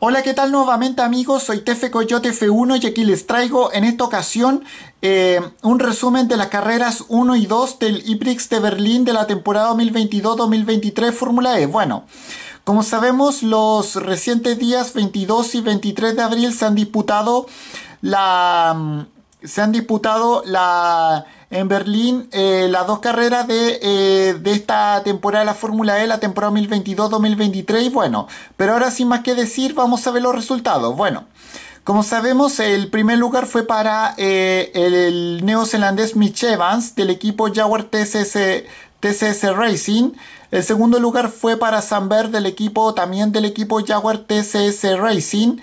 Hola, ¿qué tal nuevamente amigos? Soy Tefe Coyote F1 y aquí les traigo en esta ocasión eh, un resumen de las carreras 1 y 2 del ybrix de Berlín de la temporada 2022-2023 Fórmula E. Bueno, como sabemos, los recientes días 22 y 23 de abril se han disputado la... Mm, se han disputado la, en Berlín eh, las dos carreras eh, de, esta temporada de la Fórmula E, la temporada 2022-2023. Bueno, pero ahora sin más que decir, vamos a ver los resultados. Bueno, como sabemos, el primer lugar fue para eh, el neozelandés Mitch Evans del equipo Jaguar TCS, Racing. El segundo lugar fue para Samber del equipo, también del equipo Jaguar TCS Racing.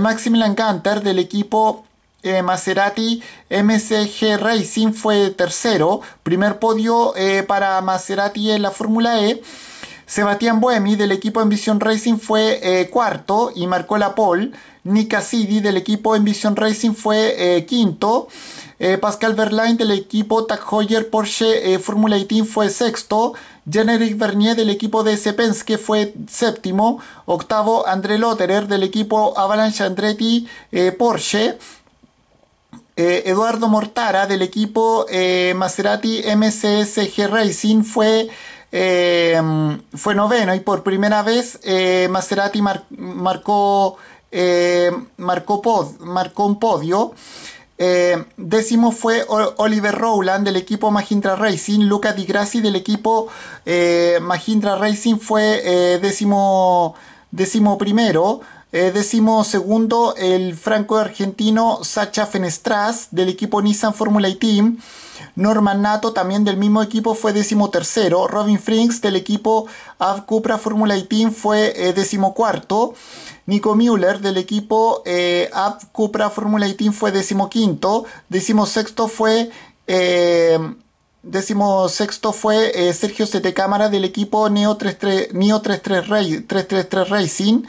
Maximilian Ganter, del equipo eh, Maserati MCG Racing fue tercero, primer podio eh, para Maserati en la Fórmula E. Sebastián Buemi del equipo Envision Racing fue eh, cuarto y marcó la pole. Nick Cassidy del equipo Envision Racing fue quinto. Pascal Verlaine del equipo Tag Heuer Porsche Fórmula 18 e fue sexto. Generic Bernier del equipo de Que fue séptimo. Octavo André Lotterer del equipo Avalanche Andretti Porsche. Eh, Eduardo Mortara del equipo eh, Maserati MCSG Racing fue, eh, fue noveno y por primera vez Maserati marcó, marcó, un podio. décimo fue Oliver Rowland del equipo Magintra Racing. Luca Di Grassi del equipo eh, Racing fue décimo, décimo primero. Eh, décimo segundo, el franco-argentino Sacha Fenestras del equipo Nissan Formula e Team. Norman Nato también del mismo equipo fue décimo tercero. Robin Frings del equipo Av Cupra Formula e Team fue eh, decimocuarto cuarto. Nico Müller del equipo eh, Cupra Formula e Team fue décimo quinto. Décimo sexto fue... Eh, sexto fue eh, Sergio Cámara del equipo Neo 33, Neo 33 Racing.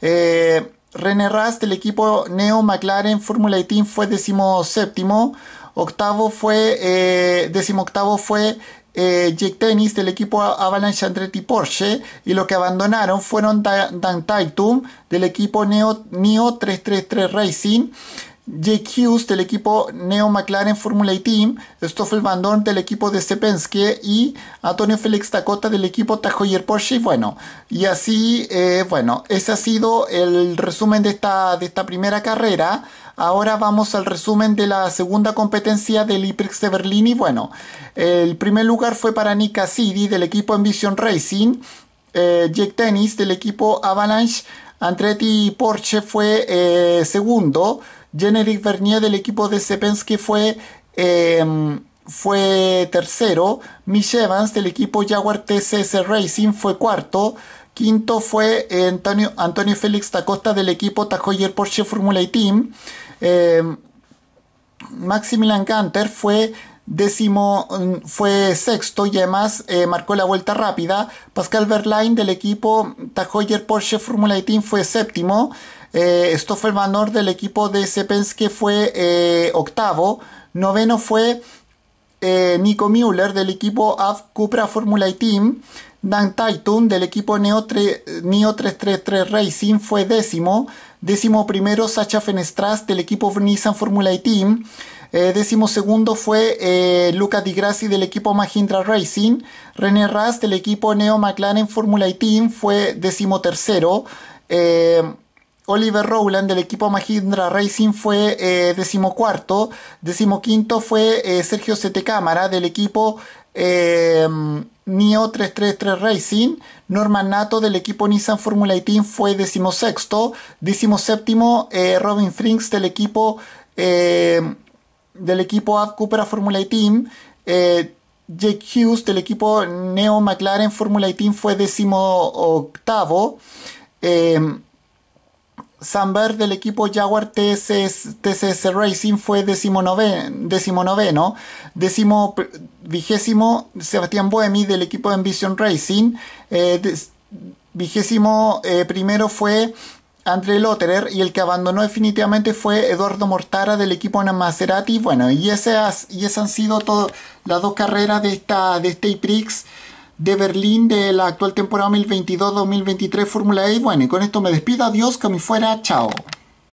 Eh, René Rast del equipo Neo McLaren Fórmula 18 fue fue séptimo Octavo fue, eh, octavo fue eh, Jake Tennis del equipo Avalanche Andretti Porsche y los que abandonaron fueron Dan, Taitum del equipo Neo, Neo 333 Racing. Jake Hughes del equipo Neo McLaren Formula E Team, Stoffel Van del equipo de Sepensky y Antonio Félix Tacota del equipo Tajoyer Porsche. bueno, y así, eh, bueno, ese ha sido el resumen de esta, de esta primera carrera. Ahora vamos al resumen de la segunda competencia del IPRIX de Berlín. Y bueno, el primer lugar fue para Nika City del equipo Envision Racing, eh, Jake Dennis del equipo Avalanche, Andretti Porsche fue eh, segundo. Generic Vernier del equipo de Sepensky fue, em, fue tercero. Mitch Evans del equipo Jaguar TCS Racing fue cuarto. Quinto fue Antonio, Antonio Félix Tacosta del equipo Tajoyer Porsche Formula e Team. Eh, Maximilian Canter fue décimo, mm, fue sexto y además eh, marcó la vuelta rápida. Pascal Verlaine del equipo Tajoyer Porsche Formula e Team fue séptimo. Eh, el Manor del equipo de Sepenske fue eh, octavo. Noveno fue eh, Nico Müller del equipo Av Cupra Formula e Team. Dan Taitun del equipo Neo, 333 Racing fue décimo. Décimo primero Sacha Fenestras del equipo Nissan Formula e Team. Eh, décimo segundo fue Luca Di Grassi del equipo Mahindra Racing. René Rast del equipo Neo McLaren Formula e Team fue décimo tercero. Oliver Rowland del equipo Mahindra Racing fue eh, decimocuarto, decimoquinto fue eh, Sergio Setecámara del equipo eh, NIO 333 Racing, Norman Nato del equipo Nissan Formula 18 Team fue decimosexto, séptimo eh, Robin Frinks del equipo em, del equipo Ab Formula 18. Jake Hughes del equipo Neo McLaren Formula 18 fue decimoctavo. octavo em, Zambert del equipo Jaguar TCS Racing fue decimonoveno, noveno, decimo, vigésimo Sebastián Boemi del equipo Ambition Racing, eh, vigésimo eh, primero fue André Lotterer y el que abandonó definitivamente fue Eduardo Mortara del equipo Maserati. Bueno, y esas, y han sido todas las dos carreras de, esta, de este IPRIX de Berlín de la actual temporada 2022-2023 Fórmula E. bueno, y con esto me despido. Adiós, que me fuera. Chao.